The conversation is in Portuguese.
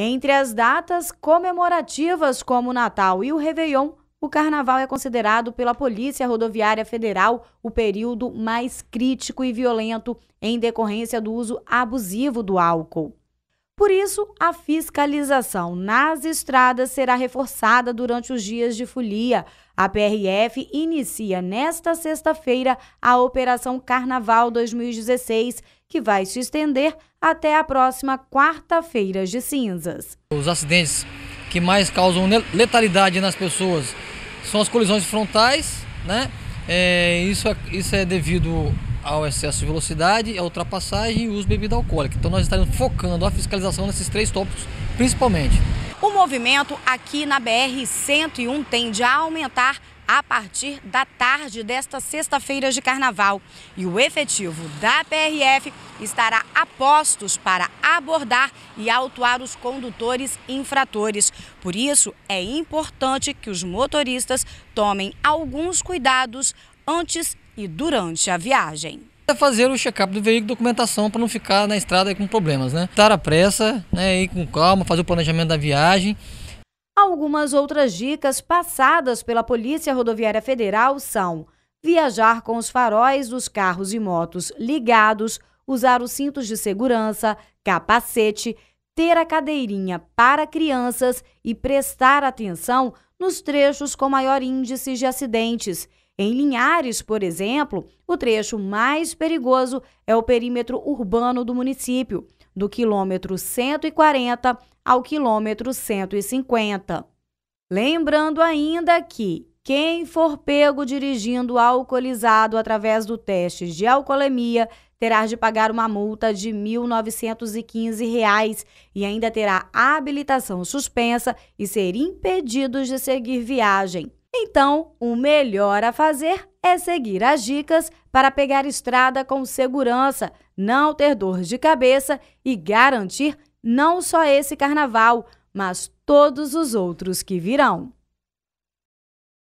Entre as datas comemorativas como o Natal e o Réveillon, o carnaval é considerado pela Polícia Rodoviária Federal o período mais crítico e violento em decorrência do uso abusivo do álcool. Por isso, a fiscalização nas estradas será reforçada durante os dias de folia. A PRF inicia nesta sexta-feira a Operação Carnaval 2016 que vai se estender até a próxima quarta-feira de cinzas. Os acidentes que mais causam letalidade nas pessoas são as colisões frontais, né? É, isso, é, isso é devido ao excesso de velocidade, à ultrapassagem e uso de bebida alcoólica. Então nós estaremos focando a fiscalização nesses três tópicos principalmente. O movimento aqui na BR-101 tende a aumentar a partir da tarde desta sexta-feira de carnaval. E o efetivo da PRF estará a postos para abordar e autuar os condutores infratores. Por isso, é importante que os motoristas tomem alguns cuidados antes e durante a viagem é fazer o check-up do veículo, documentação para não ficar na estrada com problemas, né? Estar à pressa, né, ir com calma, fazer o planejamento da viagem Algumas outras dicas passadas pela Polícia Rodoviária Federal são viajar com os faróis dos carros e motos ligados, usar os cintos de segurança, capacete, ter a cadeirinha para crianças e prestar atenção nos trechos com maior índice de acidentes. Em Linhares, por exemplo, o trecho mais perigoso é o perímetro urbano do município do quilômetro 140 ao quilômetro 150. Lembrando ainda que quem for pego dirigindo alcoolizado através do teste de alcoolemia terá de pagar uma multa de R$ 1.915 e ainda terá habilitação suspensa e ser impedido de seguir viagem. Então, o melhor a fazer é seguir as dicas para pegar estrada com segurança, não ter dor de cabeça e garantir não só esse carnaval, mas todos os outros que virão.